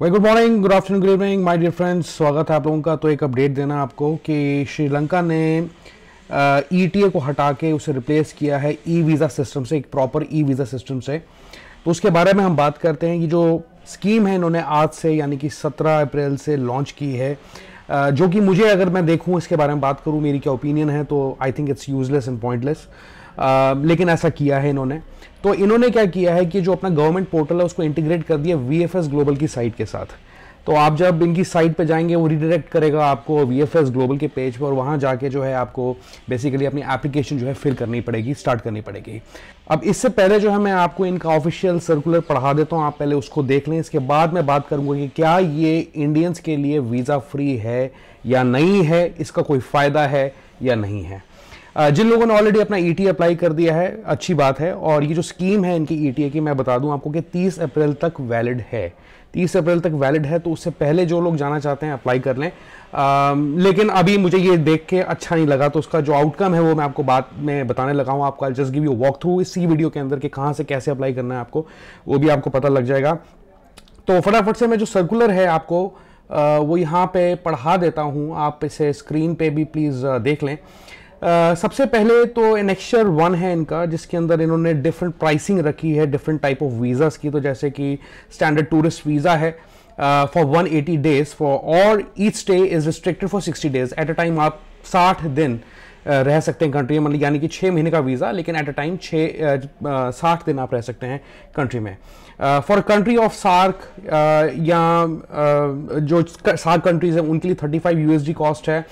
Very good morning good afternoon good evening my dear friends स्वागत है आप लोगों का तो एक अपडेट देना आपको कि श्रीलंका ने ई टी ए को हटा के उसे रिप्लेस किया है ई वीज़ा सिस्टम से एक प्रॉपर ई वीज़ा सिस्टम से तो उसके बारे में हम बात करते हैं कि जो स्कीम है इन्होंने आज से यानी कि 17 अप्रैल से लॉन्च की है जो कि मुझे अगर मैं देखूँ इसके बारे में बात करूँ मेरी क्या ओपिनियन है तो I think it's useless and pointless लेकिन ऐसा किया है इन्होंने तो इन्होंने क्या किया है कि जो अपना गवर्नमेंट पोर्टल है उसको इंटीग्रेट कर दिया वी ग्लोबल की साइट के साथ तो आप जब इनकी साइट पे जाएंगे वो रिडायरेक्ट करेगा आपको वी एफ एस ग्लोबल के पेज पर और वहाँ जाके जो है आपको बेसिकली अपनी एप्लीकेशन जो है फिल करनी पड़ेगी स्टार्ट करनी पड़ेगी अब इससे पहले जो है मैं आपको इनका ऑफिशियल सर्कुलर पढ़ा देता हूँ आप पहले उसको देख लें इसके बाद मैं बात करूँगा कि क्या ये इंडियंस के लिए वीज़ा फ्री है या नहीं है इसका कोई फ़ायदा है या नहीं है जिन लोगों ने ऑलरेडी अपना ई e अप्लाई कर दिया है अच्छी बात है और ये जो स्कीम है इनकी ई e की मैं बता दूं आपको कि 30 अप्रैल तक वैलिड है 30 अप्रैल तक वैलिड है तो उससे पहले जो लोग जाना चाहते हैं अप्लाई कर लें आ, लेकिन अभी मुझे ये देख के अच्छा नहीं लगा तो उसका जो आउटकम है वो मैं आपको बात में बताने लगा हूँ आपको just give you walk through इसी वीडियो के अंदर कि कहाँ से कैसे अप्लाई करना है आपको वो भी आपको पता लग जाएगा तो फटाफट से मैं जो सर्कुलर है आपको आ, वो यहाँ पे पढ़ा देता हूँ आप इसे स्क्रीन पे भी प्लीज़ देख लें सबसे पहले तो एनेक्शर वन है इनका जिसके अंदर इन्होंने डिफरेंट प्राइसिंग रखी है डिफरेंट टाइप ऑफ वीज़ास की तो जैसे कि स्टैंडर्ड टूरिस्ट वीज़ा है for one eighty days for और each stay is restricted for sixty days at a time आप साठ दिन रह सकते हैं कंट्री में मतलब यानी कि छः महीने का वीज़ा लेकिन एट अ टाइम छः साठ दिन आप रह सकते हैं कंट्री में फॉर कंट्री ऑफ सार्क या uh, जो सार्क कंट्रीज़ हैं उनके लिए थर्टी फाइव यू कॉस्ट है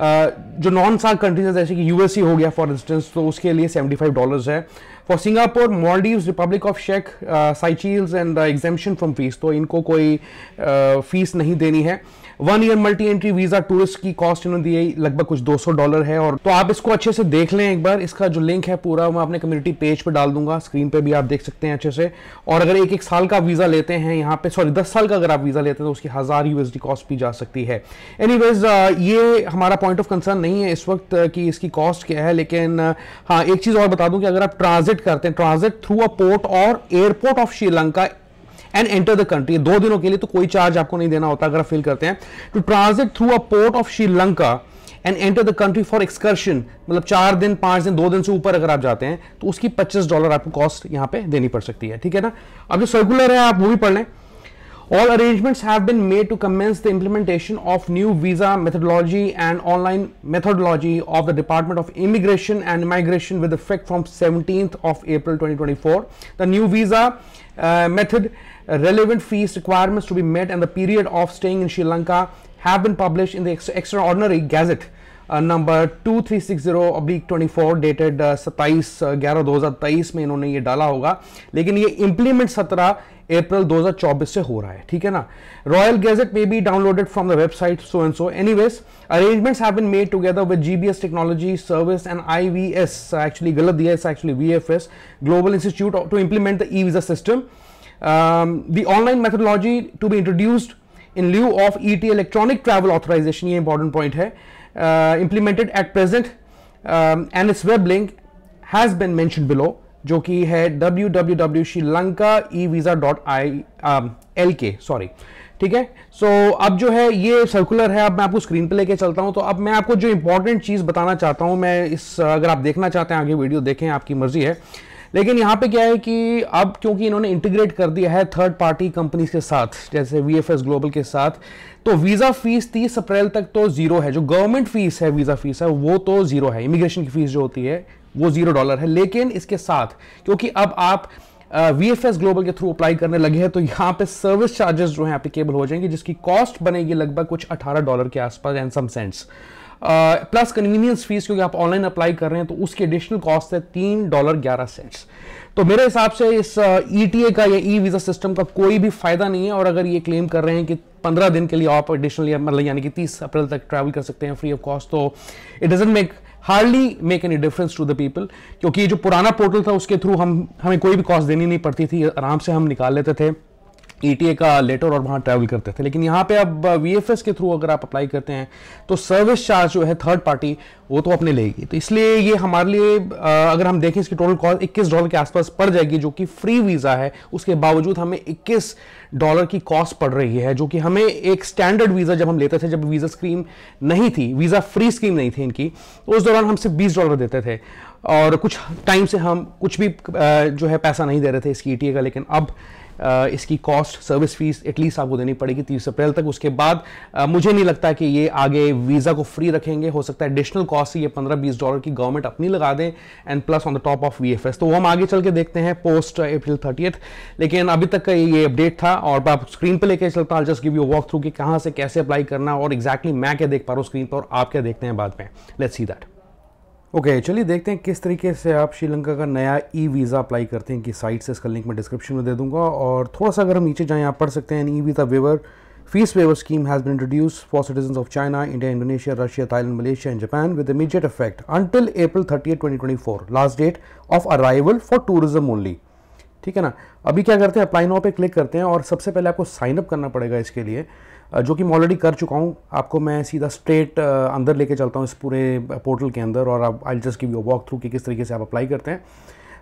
जो नॉन सार्क कंट्रीज है जैसे कि यूएसए हो गया फॉर इंस्टेंस तो उसके लिए सेवेंटी फाइव डॉलर्स है for Singapore Maldive republic of शेक Seychelles and the from fees तो इनको कोई फीस uh, नहीं देनी है one year multi entry visa tourist की कॉस्ट इन्होंने दी लगभग कुछ 200 डॉलर है और तो आप इसको अच्छे से देख लें एक बार इसका जो लिंक है पूरा मैं अपने कम्युनिटी पेज पर डाल दूंगा स्क्रीन पे भी आप देख सकते हैं अच्छे से और अगर एक एक साल का वीज़ा लेते हैं यहाँ पे सॉरी दस साल का अगर आप वीज़ा लेते हैं तो उसकी हज़ार यूएसडी कॉस्ट भी जा सकती है एनी uh, ये हमारा पॉइंट ऑफ कंसर्न नहीं है इस वक्त कि इसकी कॉस्ट क्या है लेकिन uh, हाँ एक चीज़ और बता दूँ कि अगर आप ट्रांजिट ट्रांजिट करते हैं ट्रांजिट थ्रू अ पोर्ट और airport of Sri Lanka and enter the country दो दिनों के लिए तो कोई चार्ज आपको नहीं देना होता अगर फील फिल करते हैं to transit through a port of Sri Lanka and enter the country for excursion मतलब चार दिन पांच दिन दो दिन से ऊपर अगर आप जाते हैं तो उसकी पच्चीस डॉलर आपको कॉस्ट यहां पे देनी पड़ सकती है ठीक है ना अब जो सर्कुलर है आप वो भी पढ़ लें All arrangements have been made to commence the implementation of new visa methodology and online methodology of the Department of Immigration and Immigration with effect from 17th of April 2024. The new visa uh, method uh, relevant fees requirements to be met and the period of staying in Sri Lanka have been published in the Ex Extraordinary Gazette number two three six zero oblique twenty four dated सत्ताईस uh, ग्यारह दो हज़ार तेईस में इन्होंने ये डाला होगा लेकिन ये इम्प्लीमेंट सत्रह अप्रैल 2024 से हो रहा है ठीक है ना royal gazette may be downloaded from the website so and so anyways arrangements have been made together with GBS technology service and IVS actually गलत दिया है actually VFS global institute to implement the e visa system the online methodology to be introduced in lieu of E T electronic travel authorization ये important point है Uh, at at present um, and its web link has bin mention below जो कि है W W W Sri Lanka e visa dot I L K sorry ठीक है सो so, अब जो है ये सर्कुलर है अब मैं आपको स्क्रीन पे लेके चलता हूं तो अब मैं आपको जो इंपॉर्टेंट चीज़ बताना चाहता हूं मैं इस अगर आप देखना चाहते हैं आगे वीडियो देखें आपकी मर्जी है लेकिन यहाँ पे क्या है कि अब क्योंकि इन्होंने इंटीग्रेट कर दिया है थर्ड पार्टी कंपनीज के साथ जैसे वी ग्लोबल के साथ तो वीज़ा फीस 30 अप्रैल तक तो ज़ीरो है जो गवर्नमेंट फीस है वीज़ा फीस है वो तो ज़ीरो है इमिग्रेशन की फीस जो होती है वो ज़ीरो डॉलर है लेकिन इसके साथ क्योंकि अब आप वी एफ एस ग्लोबल के थ्रू अप्लाई करने लगे हैं तो यहाँ पे सर्विस चार्जेस जो है एप्लीकेबल हो जाएंगे जिसकी कॉस्ट बनेगी लगभग कुछ अठारह डॉलर के आसपास and some cents plus convenience fees क्योंकि आप ऑनलाइन अप्लाई कर रहे हैं तो उसकी एडिशनल कॉस्ट है तीन डॉलर ग्यारह सेंट्स तो मेरे हिसाब से इस ई uh, e का या ई वीज़ा सिस्टम का कोई भी फ़ायदा नहीं है और अगर ये क्लेम कर रहे हैं कि पंद्रह दिन के लिए आप एडिशनली मतलब यानी कि तीस अप्रैल तक ट्रैवल कर सकते हैं फ्री ऑफ कॉस्ट तो it doesn't make hardly make any difference to the people क्योंकि ये जो पुराना पोर्टल था उसके थ्रू हम हमें कोई भी कॉस्ट देनी नहीं पड़ती थी आराम से हम निकाल लेते थे ई e का लेटर और वहाँ ट्रैवल करते थे लेकिन यहाँ पे अब वी uh, के थ्रू अगर आप अप्लाई करते हैं तो सर्विस चार्ज जो है थर्ड पार्टी वो तो अपने लेगी तो इसलिए ये हमारे लिए uh, अगर हम देखें इसकी टोटल कॉस्ट इक्कीस डॉलर के आसपास पड़ जाएगी जो कि फ्री वीज़ा है उसके बावजूद हमें इक्कीस डॉलर की कॉस्ट पड़ रही है जो कि हमें एक स्टैंडर्ड वीज़ा जब हम लेते थे जब वीज़ा स्कीम नहीं थी वीज़ा फ्री स्कीम नहीं थी इनकी तो उस दौरान हम सिर्फ बीस डॉलर देते थे और कुछ टाइम से हम कुछ भी uh, जो है पैसा नहीं दे रहे थे इसकी ई e का लेकिन अब इसकी कॉस्ट सर्विस फीस एटलीस्ट आपको देनी पड़ेगी तीस अप्रैल तक उसके बाद मुझे नहीं लगता कि ये आगे वीज़ा को फ्री रखेंगे हो सकता है एडिशनल कॉस्ट ये पंद्रह बीस डॉलर की गवर्नमेंट अपनी लगा दें and plus on the top of V तो वो हम आगे चल के देखते हैं पोस्ट अप्रैल थर्टी लेकिन अभी तक का ये अपडेट था और आप स्क्रीन पर लेकर चलता हूँ just give you walk through कि कहाँ से कैसे अप्लाई करना और एक्जैक्टली exactly मैं क्या देख पा रहा हूँ स्क्रीन पर और आप क्या देखते हैं बाद में let's see that okay okay, चलिए देखते हैं किस तरीके से आप श्रीलंका का नया ई वीज़ा अप्लाई करते हैं कि साइट से इसका लिंक मैं डिस्क्रिप्शन में दे दूंगा और थोड़ा सा अगर हम नीचे जाएं आप पढ़ सकते हैं e visa waiver fees waiver scheme has been introduce for citizen of China India Indonesia Russia Thailand Malaysia and Japan with immediate effect until April thirty twenty twenty four last date of arrival for tourism only ठीक है ना अभी क्या करते हैं apply now पे click करते हैं और सबसे पहले आपको साइनअप करना पड़ेगा इसके लिए जो कि मैं ऑलरेडी कर चुका हूँ आपको मैं सीधा स्ट्रेट अंदर लेके चलता हूँ इस पूरे पोर्टल के अंदर और आप I just give you walk through कि किस तरीके से आप अप्लाई करते हैं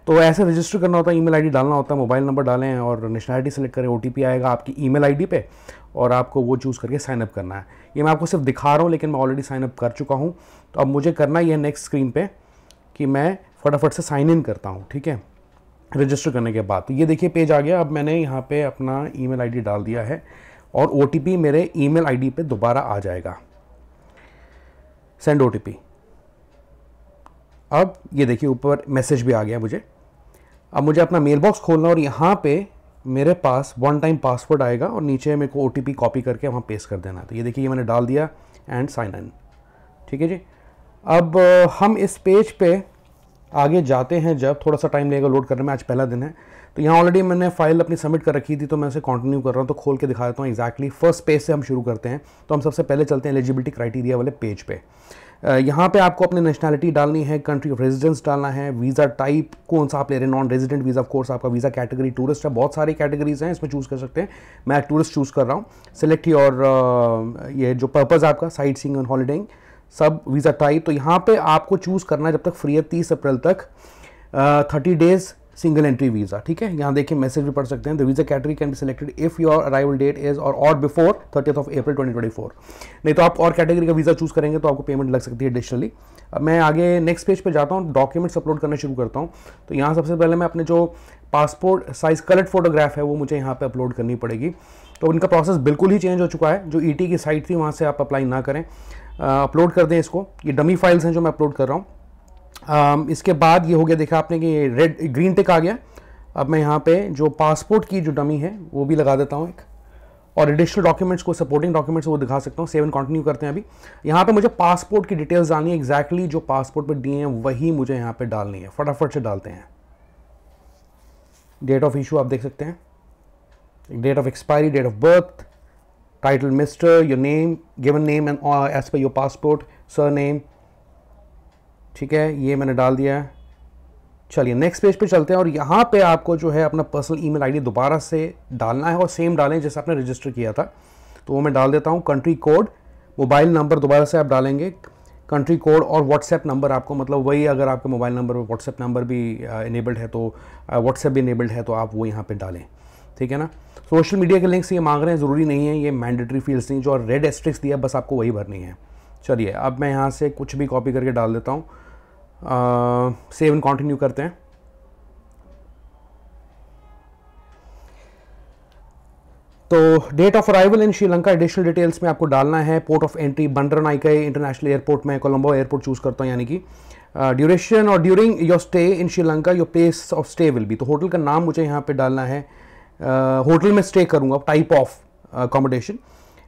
तो ऐसे रजिस्टर करना होता है ईमेल आईडी डालना होता है मोबाइल नंबर डालें और नेशनलिटी सेलेक्ट करें ओ आएगा आपकी ईमेल आईडी पे और आपको वो चूज़ करके साइनअप करना है ये मैं आपको सिर्फ दिखा रहा हूँ लेकिन मैं ऑलरेडी साइनअप कर चुका हूँ तो अब मुझे करना यह नेक्स्ट स्क्रीन पर कि मैं फटाफट से साइन इन करता हूँ ठीक है रजिस्टर करने के बाद तो ये देखिए पेज आ गया अब मैंने यहाँ पर अपना ई मेल डाल दिया है और ओ मेरे ई मेल आई दोबारा आ जाएगा सेंड ओ अब ये देखिए ऊपर मैसेज भी आ गया मुझे अब मुझे अपना मेल बॉक्स खोलना और यहाँ पे मेरे पास वन टाइम पासवर्ड आएगा और नीचे मेरे को ओ कॉपी करके वहाँ पेस्ट कर देना तो ये देखिए ये मैंने डाल दिया एंड साइन इन ठीक है जी अब हम इस पेज पे आगे जाते हैं जब थोड़ा सा टाइम लेगा लोड करने में आज पहला दिन है तो यहाँ ऑलरेडी मैंने फाइल अपनी सबमिट कर रखी थी तो मैं उसे कंटिन्यू कर रहा हूँ तो खोल के दिखा देता हूँ एक्जैक्टली फर्स्ट पेज से हम शुरू करते हैं तो हम सबसे पहले चलते हैं एलिजिबिलिटी क्राइटेरिया वाले पेज पे यहाँ पे आपको अपनी नेशनलिटी डालनी है कंट्री ऑफ रेजिडेंस डालना है वीज़ा टाइप कौन सा आप ले रहे हैं non resident visa of course आपका वीज़ा कैटेगरी टूरिस्ट है बहुत सारी कैटेगरीज हैं इसमें चूज़ कर सकते हैं मैं टूरिस्ट चूज़ कर रहा हूँ सिलेक्ट और ये जो पर्पज़ आपका साइट सींग एंड हॉलीडेंग सब वीज़ा टाइप तो यहाँ पर आपको चूज़ करना है जब तक फ्री है तीस अप्रैल तक thirty days single entry visa ठीक है यहाँ देखिए मैसेज भी पढ़ सकते हैं the visa category can be selected if your arrival date is और और बिफोर थर्टीथ ऑफ अप्रैल 2024 नहीं तो आप और कैटेगरी का वीज़ा चूज़ करेंगे तो आपको पेमेंट लग सकती है एडिशनली मैं आगे नेक्स्ट पेज पे जाता हूँ डॉक्यूमेंट्स अपलोड करना शुरू करता हूँ तो यहाँ सबसे पहले मैं अपने जो पासपोर्ट साइज कलर्ड फोटोग्राफ है वो मुझे यहाँ पर अपलोड करनी पड़ेगी तो उनका प्रोसेस बिल्कुल ही चेंज हो चुका है जो ई e की साइट थी वहाँ से आप अप्लाई ना करें अपलोड कर दें इसको ये डमी फाइल्स हैं जो मैं अपलोड कर रहा हूँ um, इसके बाद ये हो गया देखा आपने कि रेड ग्रीन टिक आ गया अब मैं यहाँ पे जो पासपोर्ट की जो डमी है वो भी लगा देता हूँ एक और एडिशनल डॉक्यूमेंट्स को सपोर्टिंग डॉक्यूमेंट्स वो दिखा सकता हूँ सेवन कंटिन्यू करते हैं अभी यहाँ पे मुझे पासपोर्ट की डिटेल्स डालनी है एग्जैक्टली exactly जो पासपोर्ट पर दिए हैं वही मुझे यहाँ पर डालनी है फटाफट से डालते हैं डेट ऑफ इशू आप देख सकते हैं date of expiry date of birth title mister your name given name and as per your passport surname ठीक है ये मैंने डाल दिया है चलिए नेक्स्ट पेज पे चलते हैं और यहाँ पे आपको जो है अपना पर्सनल ईमेल आईडी दोबारा से डालना है और सेम डालें जैसे आपने रजिस्टर किया था तो वो मैं डाल देता हूँ कंट्री कोड मोबाइल नंबर दोबारा से आप डालेंगे कंट्री कोड और व्हाट्सएप नंबर आपको मतलब वही अगर आपके मोबाइल नंबर पर व्हाट्सएप नंबर भी इनेबल्ड uh, है तो व्हाट्सएप uh, भी इनेबल्ड है तो आप वो यहाँ पर डालें ठीक है ना सोशल मीडिया के लिंक्स ये मांग रहे हैं ज़रूरी नहीं है ये मैंडेटरी फील्ड्स नहीं जो रेड एस्ट्रिक्स दिया बस आपको वही भरनी है चलिए अब मैं यहाँ से कुछ भी कॉपी करके डाल देता हूँ सेव एंड कंटिन्यू करते हैं तो date of arrival in Sri Lanka additional details में आपको डालना है port of entry Bandaranaike international airport में कोलंबो एयरपोर्ट चूज करता हूँ यानी कि ड्यूरेशन और during your stay in Sri Lanka your place of stay will be तो होटल का नाम मुझे यहाँ पे डालना है होटल uh, में स्टे करूँगा type of accommodation uh,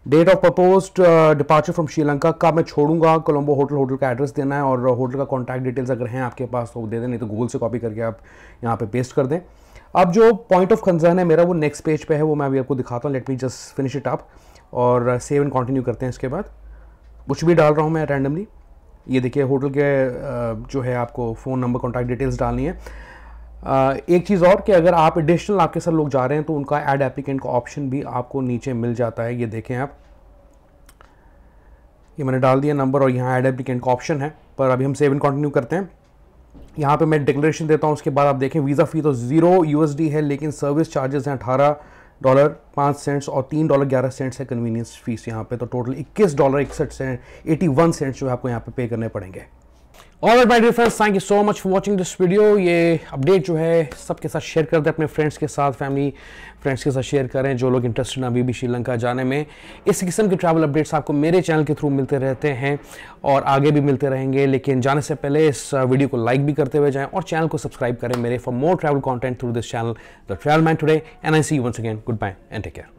date of propose departure from Sri Lanka का मैं छोड़ूंगा कोलंबो होटल होटल का एड्रेस देना है और होटल uh, का कॉन्टैक्ट डिटेल्स अगर हैं आपके पास तो दे दें नहीं तो गूगल से कॉपी करके आप यहाँ पे पेस्ट कर दें अब जो पॉइंट ऑफ कंसर्न है मेरा वो नेक्स्ट पेज पे है वो मैं अभी आपको दिखाता हूँ let me just finish it up और सेव एंड कंटिन्यू करते हैं इसके बाद कुछ भी डाल रहा हूँ मैं रैंडमली ये देखिए होटल के uh, जो है आपको फ़ोन नंबर कॉन्टैक्ट डिटेल्स डालनी है एक चीज़ और कि अगर आप एडिशनल आपके साथ लोग जा रहे हैं तो उनका एड एप्लीकेंट का ऑप्शन भी आपको नीचे मिल जाता है ये देखें आप ये मैंने डाल दिया नंबर और यहाँ एड एप्लीकेंट का ऑप्शन है पर अभी हम सेव इन कंटिन्यू करते हैं यहाँ पे मैं डिक्लेरेशन देता हूँ उसके बाद आप देखें वीज़ा फ़ी तो ज़ीरो यू है लेकिन सर्विस चार्जेस हैं अठारह डॉलर पाँच सेंट्स और तीन डॉलर ग्यारह सेंट्स है कन्वीनियंस फ़ीस यहाँ पे तो टोटल इक्कीस डॉलर इकसठ सेंट एटी वन सेंट्स जो है आपको यहाँ पे पे करने पड़ेंगे all my dear friends thank you so much for watching this video ये अपडेट जो है सबके साथ शेयर करते हैं अपने फ्रेंड्स के साथ फैमिली फ्रेंड्स के साथ शेयर करें जो लोग इंटरेस्टेड हैं अभी भी श्रीलंका जाने में इस किस्म के ट्रैवल अपडेट्स आपको मेरे चैनल के थ्रू मिलते रहते हैं और आगे भी मिलते रहेंगे लेकिन जाने से पहले इस वीडियो को लाइक भी करते हुए जाएँ और चैनल को सब्सक्राइब करें मेरे for more travel content through this channel the travel man today N I C once again goodbye and take care